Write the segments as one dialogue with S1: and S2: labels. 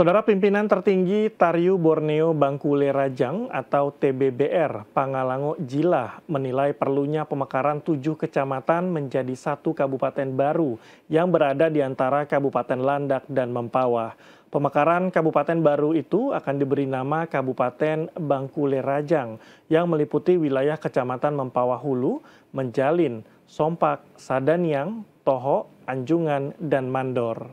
S1: Saudara pimpinan tertinggi Taryu Borneo Bangkule Rajang atau TBBR Pangalango Jilah menilai perlunya pemekaran tujuh kecamatan menjadi satu kabupaten baru yang berada di antara Kabupaten Landak dan Mempawah. Pemekaran kabupaten baru itu akan diberi nama Kabupaten Bangkule Rajang yang meliputi wilayah kecamatan Mempawah Hulu, Menjalin, Sompak, Sadaniang, Toho, Anjungan, dan Mandor.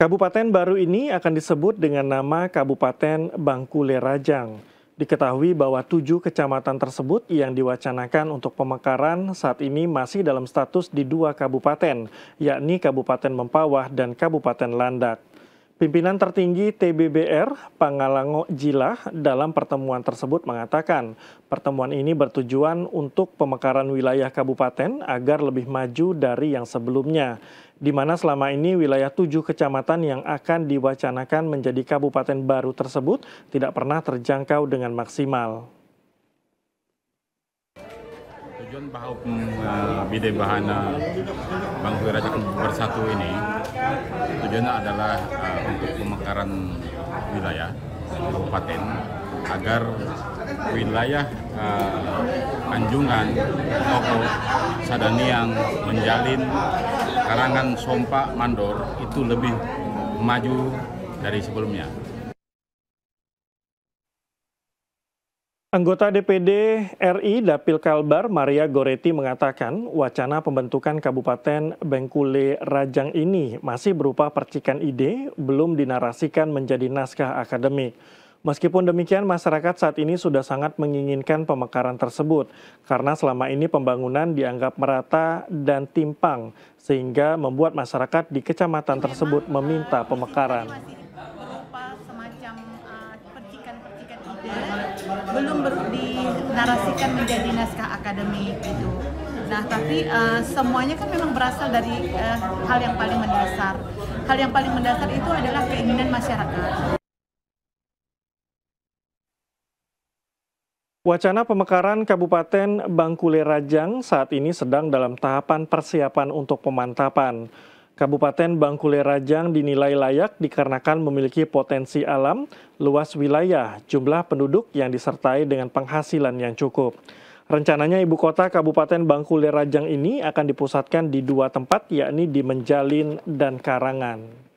S1: Kabupaten baru ini akan disebut dengan nama Kabupaten Bangkule Rajang. Diketahui bahwa tujuh kecamatan tersebut yang diwacanakan untuk pemekaran saat ini masih dalam status di dua kabupaten, yakni Kabupaten Mempawah dan Kabupaten Landak. Pimpinan tertinggi TBBR Pangalango Jilah dalam pertemuan tersebut mengatakan pertemuan ini bertujuan untuk pemekaran wilayah kabupaten agar lebih maju dari yang sebelumnya, di mana selama ini wilayah tujuh kecamatan yang akan diwacanakan menjadi kabupaten baru tersebut tidak pernah terjangkau dengan maksimal.
S2: Tujuan bahwa eh, bide bahana Bang Raja bersatu ini tujuannya adalah uh, untuk pemekaran wilayah kabupaten agar wilayah uh, Anjungan, Toko, Sadaniang, Menjalin, Karangan, sompak Mandor itu lebih maju dari sebelumnya.
S1: Anggota DPD RI Dapil Kalbar Maria Goretti mengatakan wacana pembentukan Kabupaten Bengkule Rajang ini masih berupa percikan ide, belum dinarasikan menjadi naskah akademik. Meskipun demikian, masyarakat saat ini sudah sangat menginginkan pemekaran tersebut karena selama ini pembangunan dianggap merata dan timpang sehingga membuat masyarakat di kecamatan tersebut meminta pemekaran.
S2: belum ber, dinarasikan menjadi naskah akademik itu. Nah, tapi uh, semuanya kan memang berasal dari uh, hal yang paling mendasar. Hal yang paling mendasar itu adalah keinginan masyarakat.
S1: Wacana pemekaran Kabupaten Bangkule Rajang saat ini sedang dalam tahapan persiapan untuk pemantapan. Kabupaten Bangkule Rajang dinilai layak dikarenakan memiliki potensi alam, luas wilayah, jumlah penduduk yang disertai dengan penghasilan yang cukup. Rencananya ibu kota Kabupaten Bangkule Rajang ini akan dipusatkan di dua tempat yakni di Menjalin dan Karangan.